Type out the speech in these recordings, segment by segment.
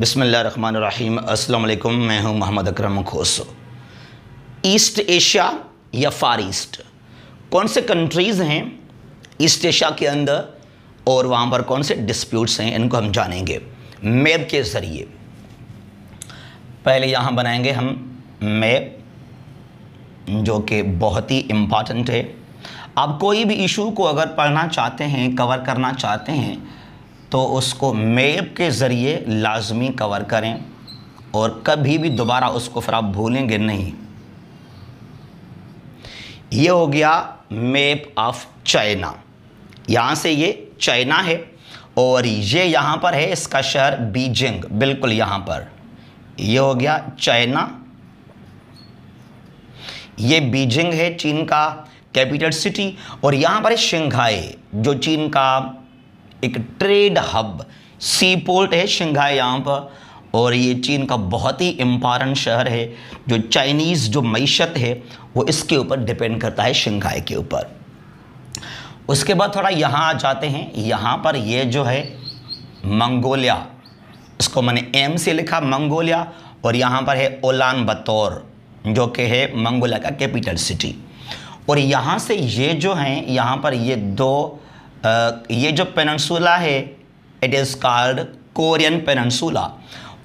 बिसमीम अल्लाम मैं हूं मोहम्मद अकरम खोसो ईस्ट एशिया या फार ईस्ट कौन से कंट्रीज़ हैं ईस्ट एशिया के अंदर और वहाँ पर कौन से डिस्प्यूट्स हैं इनको हम जानेंगे मैप के ज़रिए पहले यहाँ बनाएंगे हम मैप जो कि बहुत ही इम्पॉर्टेंट है आप कोई भी इशू को अगर पढ़ना चाहते हैं कवर करना चाहते हैं तो उसको मेप के ज़रिए लाजमी कवर करें और कभी भी दोबारा उसको फिर आप भूलेंगे नहीं ये हो गया मेप ऑफ चाइना यहाँ से ये चाइना है और ये यहाँ पर है इसका शहर बीजिंग बिल्कुल यहाँ पर ये हो गया चाइना ये बीजिंग है चीन का कैपिटल सिटी और यहाँ पर है शंघाई जो चीन का एक ट्रेड हब सी पोर्ट है शंघाई यहाँ पर और ये चीन का बहुत ही इम्पॉर्टेंट शहर है जो चाइनीज़ जो मीशत है वो इसके ऊपर डिपेंड करता है शंघाई के ऊपर उसके बाद थोड़ा यहाँ आ जाते हैं यहाँ पर ये जो है मंगोलिया इसको मैंने एम से लिखा मंगोलिया और यहाँ पर है ओलान बतौर जो कि है मंगोलिया का कैपिटल सिटी और यहाँ से ये जो हैं यहाँ पर ये दो Uh, ये जो पेनसुला है it is called Korean peninsula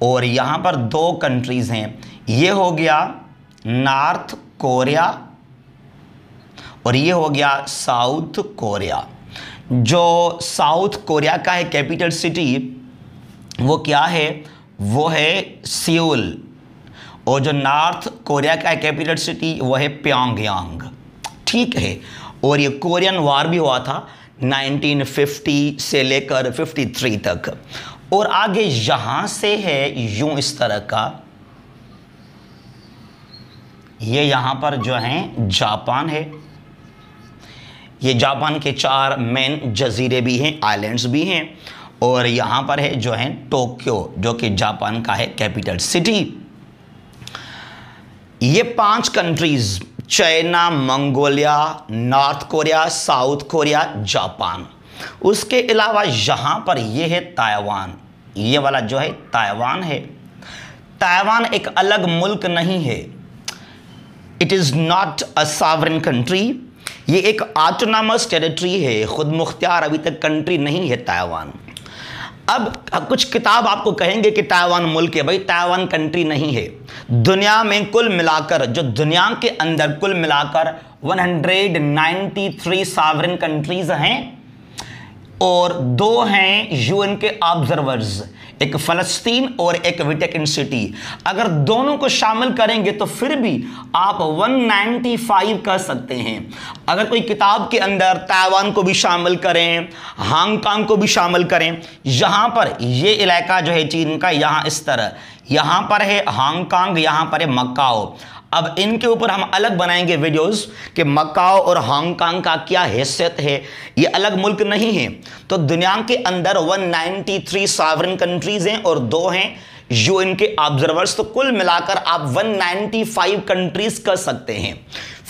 और यहाँ पर दो कंट्रीज़ हैं ये हो गया नॉर्थ कोरिया और ये हो गया साउथ कोरिया जो साउथ कोरिया का है कैपिटल सिटी वो क्या है वो है सियोल और जो नॉर्थ कोरिया का है कैपिटल सिटी वो है प्योंगयांग ठीक है और ये कोरियन वार भी हुआ था 1950 से लेकर 53 तक और आगे यहां से है यूं इस तरह का ये यहां पर जो है जापान है ये जापान के चार मेन जजीरे भी हैं आइलैंड्स भी हैं और यहां पर है जो है टोक्यो जो कि जापान का है कैपिटल सिटी ये पांच countries China Mongolia North Korea South Korea Japan उसके अलावा यहाँ पर ये है ताइवान ये वाला जो है ताइवान है ताइवान एक अलग मुल्क नहीं है it is not a sovereign country ये एक ऑटोनमस टेरिटरी है ख़ुद मुख्तियार अभी तक कंट्री नहीं है ताइवान अब कुछ किताब आपको कहेंगे कि ताइवान मुल्क है भाई ताइवान कंट्री नहीं है दुनिया में कुल मिलाकर जो दुनिया के अंदर कुल मिलाकर 193 सावरन कंट्रीज हैं और दो हैं यूएन के ऑब्जर्वर्स एक फ़लस्तीन और एक विटेकिन सिटी अगर दोनों को शामिल करेंगे तो फिर भी आप 195 कर सकते हैं अगर कोई किताब के अंदर ताइवान को भी शामिल करें हांगकांग को भी शामिल करें यहाँ पर ये इलाका जो है चीन का यहाँ इस तरह यहाँ पर है हांगकांग यहाँ पर है मकाओ अब इनके ऊपर हम अलग बनाएंगे वीडियोस कि मकाओ और हांगकांग का क्या हैसियत है ये अलग मुल्क नहीं है तो दुनिया के अंदर 193 सावरन कंट्रीज़ हैं और दो हैं यू इनके ऑब्जर्वर्स तो कुल मिलाकर आप 195 कंट्रीज कर सकते हैं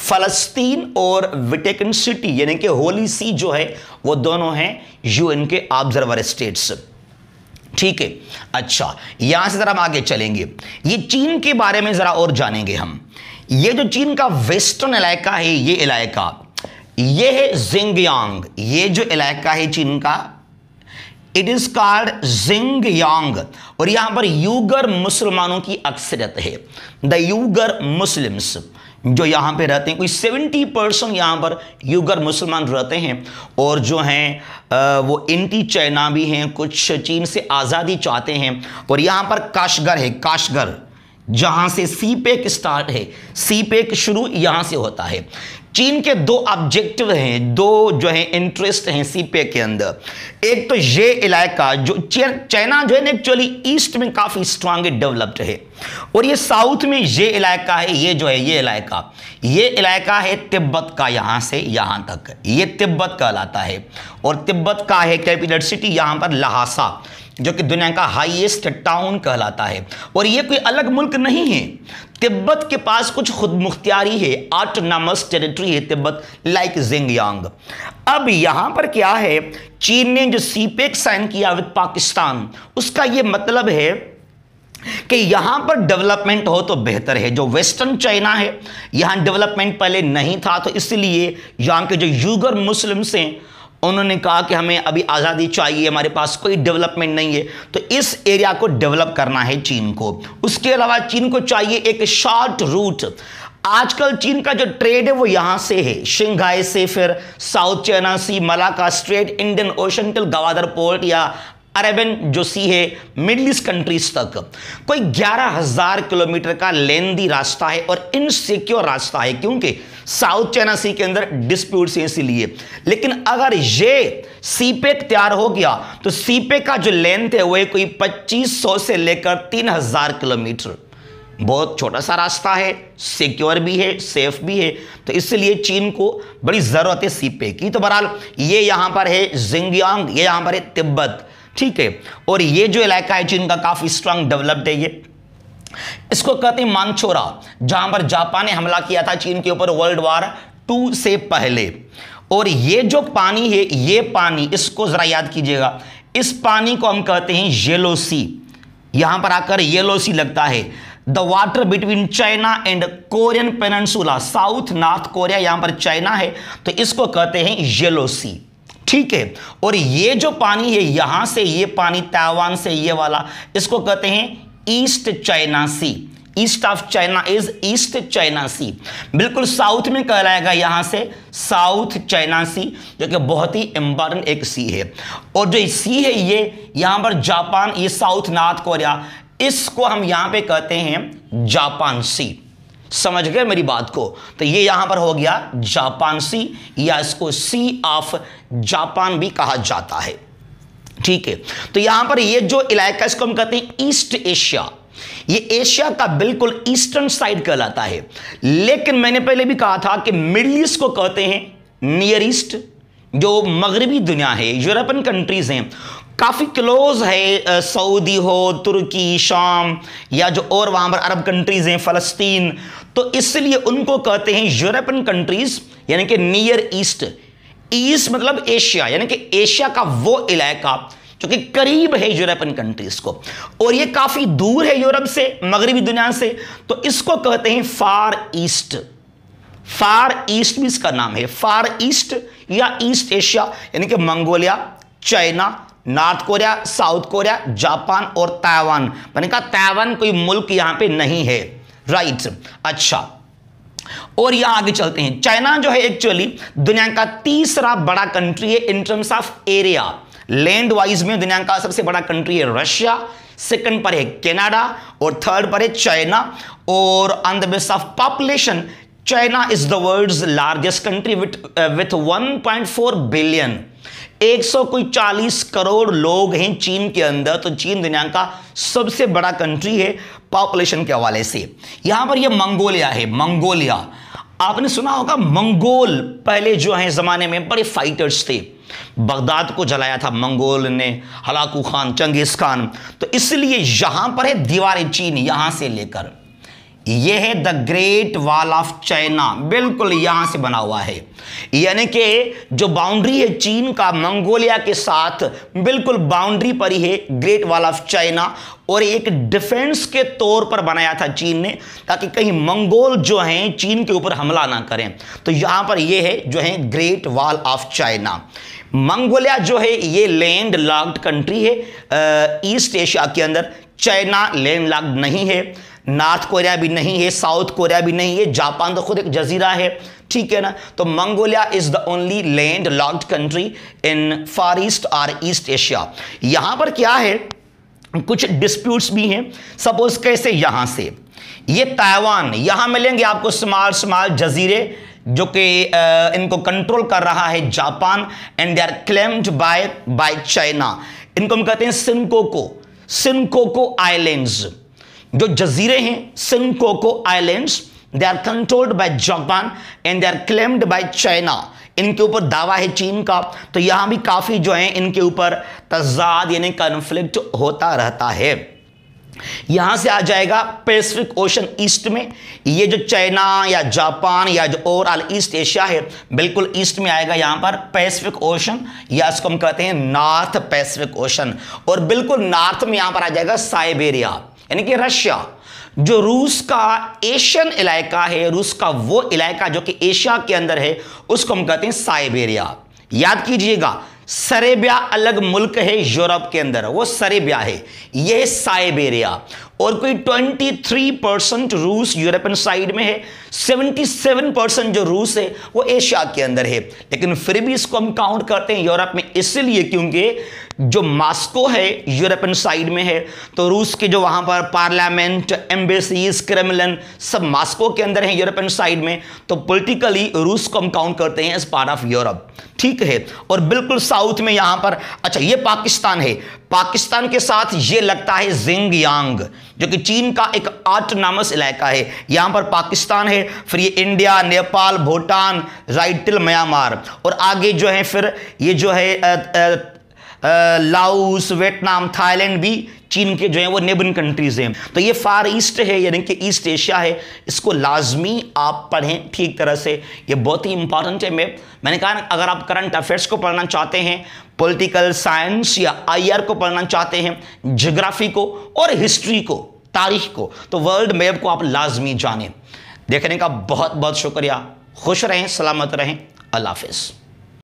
फलस्तीन और विटेकन सिटी यानी कि होली सी जो है वो दोनों हैं यूएन के ऑब्जर्वर स्टेट्स ठीक है अच्छा यहां से जरा हम आगे चलेंगे ये चीन के बारे में जरा और जानेंगे हम ये जो चीन का वेस्टर्न इलाका है ये इलाका ये है जिंगयांग ये जो इलाका है चीन का it is called Xinjiang और यहां पर यूगर मुसलमानों की अक्सरियत है द यूगर मुस्लिम्स जो यहां पे रहते हैं कोई सेवेंटी परसेंट यहां पर यूगर मुसलमान रहते हैं और जो हैं वो एंटी चाइना भी हैं कुछ चीन से आज़ादी चाहते हैं और यहां पर काशगर है काशगर जहां से सी पेक स्टार्ट है सी पेक शुरू यहां से होता है चीन के दो ऑब्जेक्टिव हैं दो जो है इंटरेस्ट हैं सी पे के अंदर एक तो ये इलाका जो चाइना जो है ना एक्चुअली ईस्ट में काफ़ी स्ट्रांग डेवलप्ड है और ये साउथ में ये इलाका है ये जो है ये इलाका ये इलाका है तिब्बत का यहां से यहां तक ये तिब्बत कहलाता है और तिब्बत का है कैपिटल सिटी यहां पर लहासा जो कि दुनिया का हाईएस्ट टाउन कहलाता है और ये कोई अलग मुल्क नहीं है तिब्बत के पास कुछ खुद मुख्तियारी है ऑटोनमस टेरिटरी है तिब्बत लाइक जिंगयांग अब यहां पर क्या है चीन ने जो सीपेक साइन e किया विद पाकिस्तान उसका ये मतलब है कि यहां पर डेवलपमेंट हो तो बेहतर है जो वेस्टर्न चाइना है यहां डेवलपमेंट पहले नहीं था तो इसलिए यहां के जो यूगर मुस्लिम्स हैं उन्होंने कहा कि हमें अभी आज़ादी चाहिए हमारे पास कोई डेवलपमेंट नहीं है तो इस एरिया को डेवलप करना है चीन को उसके अलावा चीन को चाहिए एक शॉर्ट रूट आजकल चीन का जो ट्रेड है वो यहाँ से है शिंघाई से फिर South China Sea Malacca Strait Indian Ocean till Gwadar port या अरेबन जो सी है मिडल ईस्ट कंट्रीज तक कोई ग्यारह हजार किलोमीटर का लेंदी रास्ता है और इनसिक्योर रास्ता है क्योंकि साउथ चाइना सी के अंदर डिस्प्यूट है इसीलिए लेकिन अगर ये सीपेक तैयार हो गया तो सीपेक का जो लेंथ है वह कोई 2500 से लेकर 3000 किलोमीटर बहुत छोटा सा रास्ता है सिक्योर भी है सेफ भी है तो इसलिए चीन को बड़ी ज़रूरत है सीपेक की तो बहरहाल ये यहां पर है जिंगयांग ये यहां पर है तिब्बत ठीक है और ये जो इलाका है चीन का काफ़ी स्ट्रांग डेवलप्ड है ये इसको कहते हैं मानछोरा जहां पर जापान ने हमला किया था चीन के ऊपर वर्ल्ड वार टू से पहले और ये जो पानी है ये पानी इसको जरा याद कीजिएगा इस पानी को हम कहते हैं येलो सी यहां पर आकर येलो सी लगता है the water between China and Korean peninsula south North Korea यहां पर चाइना है तो इसको कहते हैं येलो सी ठीक है और ये जो पानी है यहां से ये पानी ताइवान से ये वाला इसको कहते हैं East China Sea east of China is East China Sea बिल्कुल साउथ में कहलाएगा यहां से साउथ चाइना सी जो कि बहुत ही इंपॉर्टेंट एक सी है और जो सी है ये यहां पर जापान ये साउथ नॉर्थ कोरिया इसको हम यहां पे कहते हैं जापान सी समझ गए मेरी बात को तो ये यहां पर हो गया जापान सी या इसको सी ऑफ जापान भी कहा जाता है ठीक है तो यहां पर ये जो इलाका इसको हम कहते हैं ईस्ट एशिया ये एशिया का बिल्कुल ईस्टर्न साइड कहलाता है लेकिन मैंने पहले भी कहा था कि मिडिल ईस्ट को कहते हैं नियर ईस्ट जो मगरबी दुनिया है यूरोपियन कंट्रीज हैं काफ़ी क्लोज है सऊदी हो तुर्की शाम या जो और वहाँ पर अरब कंट्रीज़ हैं फ़लस्तीन तो इसलिए उनको कहते हैं यूरोपियन कंट्रीज़ यानी कि नियर ईस्ट ईस्ट मतलब एशिया यानी कि एशिया का वो इलाका जो कि करीब है यूरोपियन कंट्रीज़ को और ये काफ़ी दूर है यूरोप से मगरबी दुनिया से तो इसको कहते हैं फार ईस्ट फार ईस्ट भी इसका नाम है फार ईस्ट या ईस्ट एशिया यानी कि Mongolia China North Korea South Korea Japan और ताइवान मैंने कहा ताइवान कोई मुल्क यहां पे नहीं है राइट अच्छा और यहां आगे चलते हैं चाइना जो है एक्चुअली दुनिया का तीसरा बड़ा कंट्री है in terms of area land wise में दुनिया का सबसे बड़ा कंट्री है रशिया सेकंड पर है कनाडा और थर्ड पर है चाइना और on the base of population China is the world's largest country with with 1.4 billion एक सौ कोई चालीस करोड़ लोग हैं चीन के अंदर तो चीन दुनिया का सबसे बड़ा कंट्री है पॉपुलेशन के हवाले से यहां पर यह मंगोलिया है मंगोलिया आपने सुना होगा मंगोल पहले जो है ज़माने में बड़े फाइटर्स थे बगदाद को जलाया था मंगोल ने हलाकू खान चंगेज़ खान तो इसलिए यहां पर है दीवार चीन यहां से लेकर ये है the Great Wall of China बिल्कुल यहां से बना हुआ है यानी कि जो बाउंड्री है चीन का मंगोलिया के साथ बिल्कुल बाउंड्री पर ही है ग्रेट वॉल ऑफ चाइना और एक डिफेंस के तौर पर बनाया था चीन ने ताकि कहीं मंगोल जो हैं चीन के ऊपर हमला ना करें तो यहां पर यह है जो है Great Wall of China Mongolia जो है ये लैंड लॉक्ड कंट्री है ईस्ट एशिया के अंदर चाइना लैंड लॉक्ड नहीं है नॉर्थ कोरिया भी नहीं है साउथ कोरिया भी नहीं है जापान तो खुद एक जजीरा है ठीक है ना तो Mongolia is the only landlocked country in far east और ईस्ट एशिया यहां पर क्या है कुछ डिस्प्यूट्स भी हैं सपोज कैसे यहां से ये ताइवान यहां मिलेंगे आपको स्मॉल स्मॉल जजीरे जो कि इनको कंट्रोल कर रहा है Japan and they are claimed by by China इनको हम कहते हैं सिनकोको सिनकोको आइलैंड्स जो जजीरे हैं Senkaku islands they are controlled by Japan and they are claimed by China इनके ऊपर दावा है चीन का तो यहां भी काफ़ी जो है इनके ऊपर तजाद यानी कन्फ्लिक्ट होता रहता है यहां से आ जाएगा पैसिफिक ओशन ईस्ट में ये जो चाइना या जापान या जो ओवरऑल ईस्ट एशिया है बिल्कुल ईस्ट में आएगा यहां पर पैसिफिक ओशन या इसको हम कहते हैं नॉर्थ पैसिफिक ओशन और बिल्कुल नॉर्थ में यहां पर आ जाएगा साइबेरिया यानी कि रशिया जो रूस का एशियन इलाका है रूस का वो इलाका जो कि एशिया के अंदर है उसको हम कहते हैं साइबेरिया याद कीजिएगा सरेबिया अलग मुल्क है यूरोप के अंदर वो सरेबिया है ये साइबेरिया और कोई 23 परसेंट रूस यूरोपियन साइड में है 77 परसेंट जो रूस है वो एशिया के अंदर है लेकिन फिर भी इसको हम काउंट करते हैं यूरोप में इसलिए क्योंकि जो मास्को है यूरोपियन साइड में है तो रूस के जो वहां पर पार्लियामेंट एम्बेसीज क्रेमलन सब मास्को के अंदर है यूरोपियन साइड में तो पॉलिटिकली रूस को हम काउंट करते हैं एज पार्ट ऑफ यूरोप ठीक है और बिल्कुल साउथ में यहां पर अच्छा ये पाकिस्तान है पाकिस्तान के साथ ये लगता है जिंग यांग जो कि चीन का एक आठ नामस इलाका है यहां पर पाकिस्तान है फिर ये इंडिया नेपाल भूटान राइटिल म्यांमार और आगे जो है फिर ये जो है लाउस वियतनाम थाईलैंड भी चीन के जो है वो नेबरिंग कंट्रीज़ हैं तो ये फार ईस्ट है यानी कि ईस्ट एशिया है इसको लाजमी आप पढ़ें ठीक तरह से ये बहुत ही इंपॉर्टेंट है मैप मैंने कहा ना अगर आप करंट अफेयर्स को पढ़ना चाहते हैं पॉलिटिकल साइंस या आईआर को पढ़ना चाहते हैं जोग्राफी को और हिस्ट्री को तारीख को तो वर्ल्ड मैप को आप लाजमी जाने देखने का बहुत बहुत शुक्रिया खुश रहें सलामत रहें अल्लाह हाफिज़